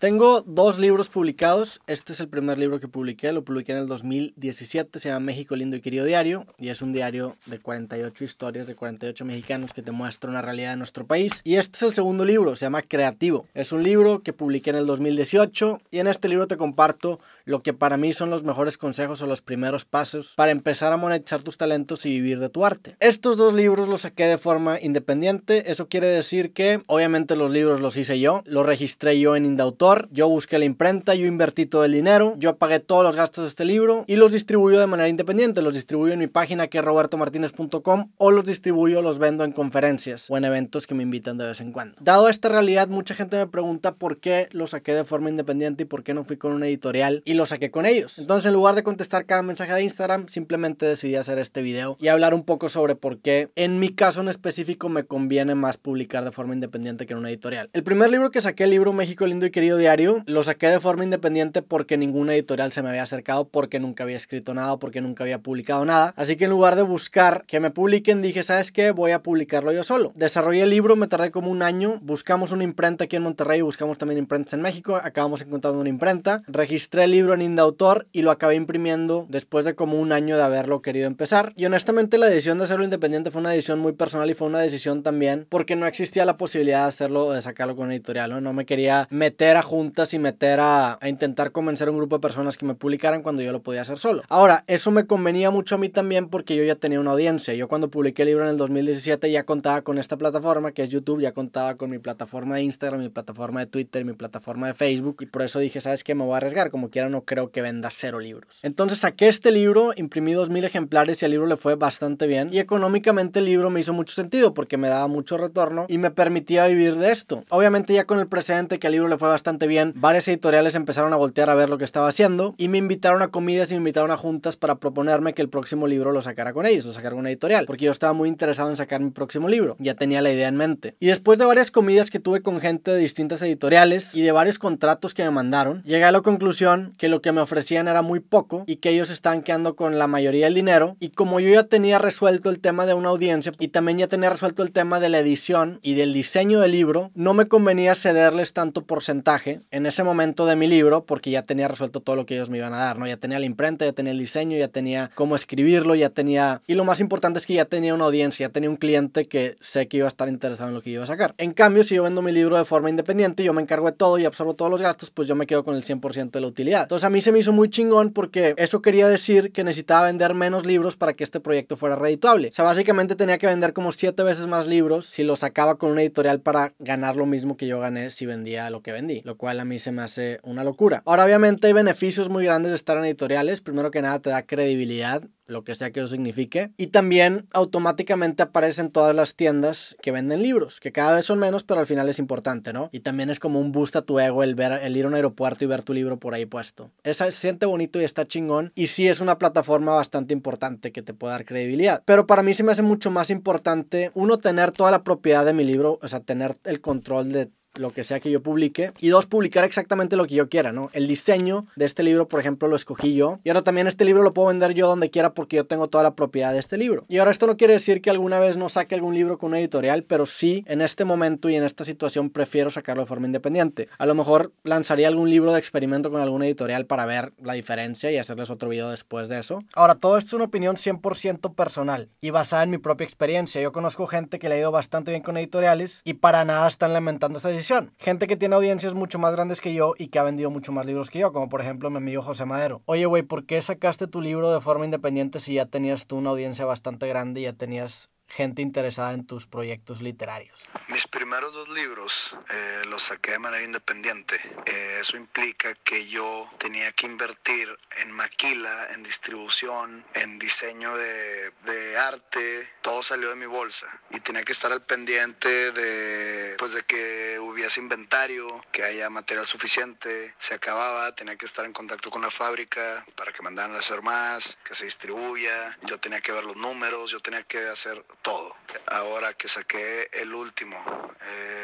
Tengo dos libros publicados. Este es el primer libro que publiqué, lo publiqué en el 2017, se llama México Lindo y Querido Diario, y es un diario de 48 historias de 48 mexicanos que te muestra una realidad de nuestro país. Y este es el segundo libro, se llama Creativo. Es un libro que publiqué en el 2018 y en este libro te comparto lo que para mí son los mejores consejos o los primeros pasos para empezar a monetizar tus talentos y vivir de tu arte. Estos dos libros los saqué de forma independiente, eso quiere decir que obviamente los libros los hice yo, los registré yo en Indautor, yo busqué la imprenta, yo invertí todo el dinero, yo pagué todos los gastos de este libro y los distribuyo de manera independiente, los distribuyo en mi página que es robertomartinez.com o los distribuyo, los vendo en conferencias o en eventos que me invitan de vez en cuando. Dado esta realidad, mucha gente me pregunta por qué los saqué de forma independiente y por qué no fui con una editorial y lo saqué con ellos. Entonces, en lugar de contestar cada mensaje de Instagram, simplemente decidí hacer este video y hablar un poco sobre por qué, en mi caso en específico, me conviene más publicar de forma independiente que en una editorial. El primer libro que saqué, el libro México Lindo y Querido Diario, lo saqué de forma independiente porque ninguna editorial se me había acercado, porque nunca había escrito nada, porque nunca había publicado nada. Así que en lugar de buscar que me publiquen, dije, ¿sabes qué? Voy a publicarlo yo solo. Desarrollé el libro, me tardé como un año, buscamos una imprenta aquí en Monterrey, buscamos también imprentas en México, acabamos encontrando una imprenta, registré el libro libro en Indautor y lo acabé imprimiendo después de como un año de haberlo querido empezar. Y honestamente la decisión de hacerlo independiente fue una decisión muy personal y fue una decisión también porque no existía la posibilidad de hacerlo o de sacarlo con editorial. ¿no? no me quería meter a juntas y meter a, a intentar convencer a un grupo de personas que me publicaran cuando yo lo podía hacer solo. Ahora, eso me convenía mucho a mí también porque yo ya tenía una audiencia. Yo cuando publiqué el libro en el 2017 ya contaba con esta plataforma que es YouTube, ya contaba con mi plataforma de Instagram, mi plataforma de Twitter, mi plataforma de Facebook y por eso dije, ¿sabes qué? Me voy a arriesgar. Como quieran no creo que venda cero libros. Entonces saqué este libro, imprimí mil ejemplares y el libro le fue bastante bien. Y económicamente el libro me hizo mucho sentido porque me daba mucho retorno y me permitía vivir de esto. Obviamente ya con el precedente que el libro le fue bastante bien, varias editoriales empezaron a voltear a ver lo que estaba haciendo y me invitaron a comidas y me invitaron a juntas para proponerme que el próximo libro lo sacara con ellos, lo sacara con una editorial, porque yo estaba muy interesado en sacar mi próximo libro, ya tenía la idea en mente. Y después de varias comidas que tuve con gente de distintas editoriales y de varios contratos que me mandaron, llegué a la conclusión que lo que me ofrecían era muy poco y que ellos estaban quedando con la mayoría del dinero. Y como yo ya tenía resuelto el tema de una audiencia y también ya tenía resuelto el tema de la edición y del diseño del libro, no me convenía cederles tanto porcentaje en ese momento de mi libro porque ya tenía resuelto todo lo que ellos me iban a dar, ¿no? Ya tenía la imprenta, ya tenía el diseño, ya tenía cómo escribirlo, ya tenía... Y lo más importante es que ya tenía una audiencia, ya tenía un cliente que sé que iba a estar interesado en lo que iba a sacar. En cambio, si yo vendo mi libro de forma independiente, yo me encargo de todo y absorbo todos los gastos, pues yo me quedo con el 100% de la utilidad. Entonces a mí se me hizo muy chingón porque eso quería decir que necesitaba vender menos libros para que este proyecto fuera redituable. O sea, básicamente tenía que vender como siete veces más libros si los sacaba con una editorial para ganar lo mismo que yo gané si vendía lo que vendí, lo cual a mí se me hace una locura. Ahora obviamente hay beneficios muy grandes de estar en editoriales. Primero que nada te da credibilidad lo que sea que eso signifique. Y también automáticamente aparecen todas las tiendas que venden libros, que cada vez son menos, pero al final es importante, ¿no? Y también es como un boost a tu ego el, ver, el ir a un aeropuerto y ver tu libro por ahí puesto. eso se siente bonito y está chingón. Y sí es una plataforma bastante importante que te puede dar credibilidad. Pero para mí se me hace mucho más importante, uno, tener toda la propiedad de mi libro, o sea, tener el control de lo que sea que yo publique. Y dos, publicar exactamente lo que yo quiera, ¿no? El diseño de este libro, por ejemplo, lo escogí yo. Y ahora también este libro lo puedo vender yo donde quiera porque yo tengo toda la propiedad de este libro. Y ahora esto no quiere decir que alguna vez no saque algún libro con una editorial, pero sí en este momento y en esta situación prefiero sacarlo de forma independiente. A lo mejor lanzaría algún libro de experimento con alguna editorial para ver la diferencia y hacerles otro video después de eso. Ahora, todo esto es una opinión 100% personal y basada en mi propia experiencia. Yo conozco gente que le ha ido bastante bien con editoriales y para nada están lamentando esa Gente que tiene audiencias mucho más grandes que yo y que ha vendido mucho más libros que yo, como por ejemplo mi amigo José Madero. Oye, güey, ¿por qué sacaste tu libro de forma independiente si ya tenías tú una audiencia bastante grande y ya tenías gente interesada en tus proyectos literarios? Mis primeros dos libros eh, los saqué de manera independiente. Eh, eso implica que yo tenía que invertir en maquila, en distribución, en diseño de, arte. Todo salió de mi bolsa y tenía que estar al pendiente de, pues, de que hubiese inventario, que haya material suficiente. Se acababa, tenía que estar en contacto con la fábrica para que mandaran a hacer más, que se distribuya. Yo tenía que ver los números, yo tenía que hacer todo. Ahora que saqué el último,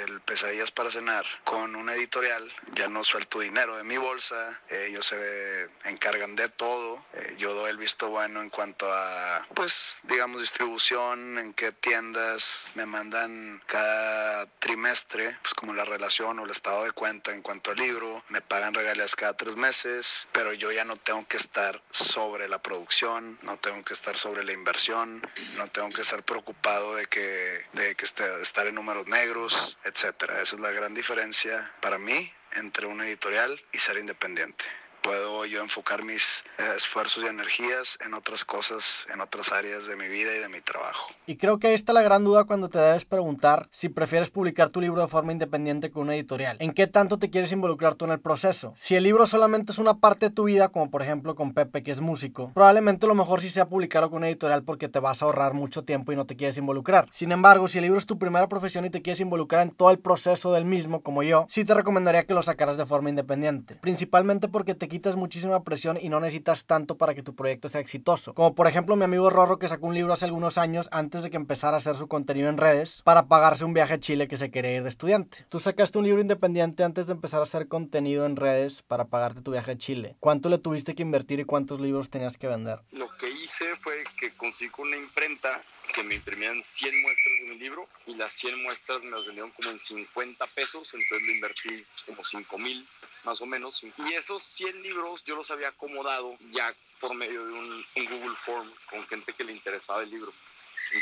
el Pesadillas para cenar, con una editorial, ya no suelto dinero de mi bolsa, ellos se encargan de todo, eh, yo doy el visto bueno en cuanto a, pues, digamos, distribución, en qué tiendas me mandan cada trimestre, pues como la relación o el estado de cuenta en cuanto al libro, me pagan regalías cada tres meses, pero yo ya no tengo que estar sobre la producción, no tengo que estar sobre la inversión, no tengo que estar preocupado ocupado de que, de que este, estar en números negros, etc. Esa es la gran diferencia para mí entre una editorial y ser independiente puedo yo enfocar mis eh, esfuerzos y energías en otras cosas, en otras áreas de mi vida y de mi trabajo. Y creo que ahí está la gran duda cuando te debes preguntar si prefieres publicar tu libro de forma independiente con una editorial. ¿En qué tanto te quieres involucrar tú en el proceso? Si el libro solamente es una parte de tu vida, como por ejemplo con Pepe que es músico, probablemente lo mejor sí sea publicarlo con una editorial porque te vas a ahorrar mucho tiempo y no te quieres involucrar. Sin embargo, si el libro es tu primera profesión y te quieres involucrar en todo el proceso del mismo, como yo, sí te recomendaría que lo sacaras de forma independiente. Principalmente porque te quitas muchísima presión y no necesitas tanto para que tu proyecto sea exitoso. Como por ejemplo mi amigo Rorro que sacó un libro hace algunos años antes de que empezara a hacer su contenido en redes para pagarse un viaje a Chile que se quería ir de estudiante. Tú sacaste un libro independiente antes de empezar a hacer contenido en redes para pagarte tu viaje a Chile. ¿Cuánto le tuviste que invertir y cuántos libros tenías que vender? Lo que hice fue que consigo una imprenta que me imprimían 100 muestras de mi libro y las 100 muestras me las vendieron como en 50 pesos, entonces le invertí como 5 mil más o menos. Y esos 100 libros yo los había acomodado ya por medio de un, Google Forms con gente que le interesaba el libro.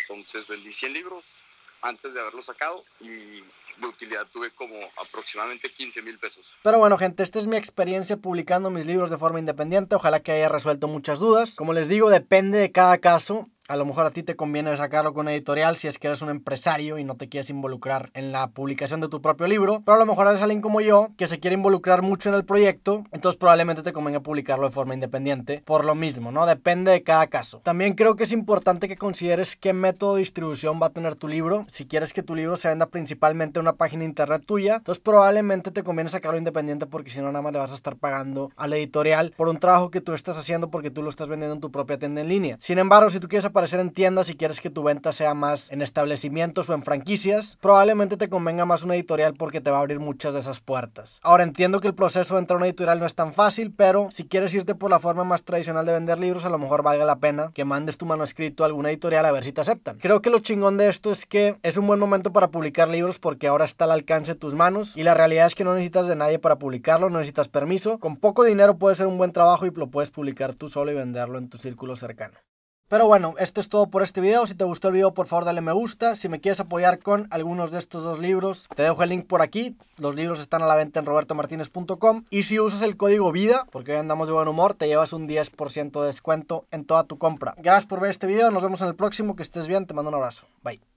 Entonces vendí 100 libros antes de haberlo sacado y de utilidad tuve como aproximadamente 15 mil pesos. Pero bueno gente, esta es mi experiencia publicando mis libros de forma independiente, ojalá que haya resuelto muchas dudas. Como les digo, depende de cada caso, a lo mejor a ti te conviene sacarlo con editorial si es que eres un empresario y no te quieres involucrar en la publicación de tu propio libro, pero a lo mejor eres alguien como yo que se quiere involucrar mucho en el proyecto, entonces probablemente te convenga publicarlo de forma independiente por lo mismo, ¿no? Depende de cada caso. También creo que es importante que consideres qué método de distribución va a tener tu libro. Si quieres que tu libro se venda principalmente en una página internet tuya, entonces probablemente te conviene sacarlo independiente porque si no nada más le vas a estar pagando a la editorial por un trabajo que tú estás haciendo porque tú lo estás vendiendo en tu propia tienda en línea. Sin embargo, si tú quieres aparecer en tiendas si quieres que tu venta sea más en establecimientos o en franquicias, probablemente te convenga más una editorial porque te va a abrir muchas de esas puertas. Ahora entiendo que el proceso de entrar a una editorial no es tan fácil, pero si quieres irte por la forma más tradicional de vender libros, a lo mejor valga la pena que mandes tu manuscrito a alguna editorial a ver si te aceptan. Creo que lo chingón de esto es que es un buen momento para publicar libros porque ahora está al alcance de tus manos y la realidad es que no necesitas de nadie para publicarlo, no necesitas permiso, con poco dinero puede ser un buen trabajo y lo puedes publicar tú solo y venderlo en tu círculo cercano. Pero bueno, esto es todo por este video. Si te gustó el video, por favor dale me gusta. Si me quieres apoyar con algunos de estos dos libros, te dejo el link por aquí. Los libros están a la venta en robertomartinez.com. Y si usas el código VIDA, porque hoy andamos de buen humor, te llevas un 10% de descuento en toda tu compra. Gracias por ver este video. Nos vemos en el próximo. Que estés bien. Te mando un abrazo. Bye.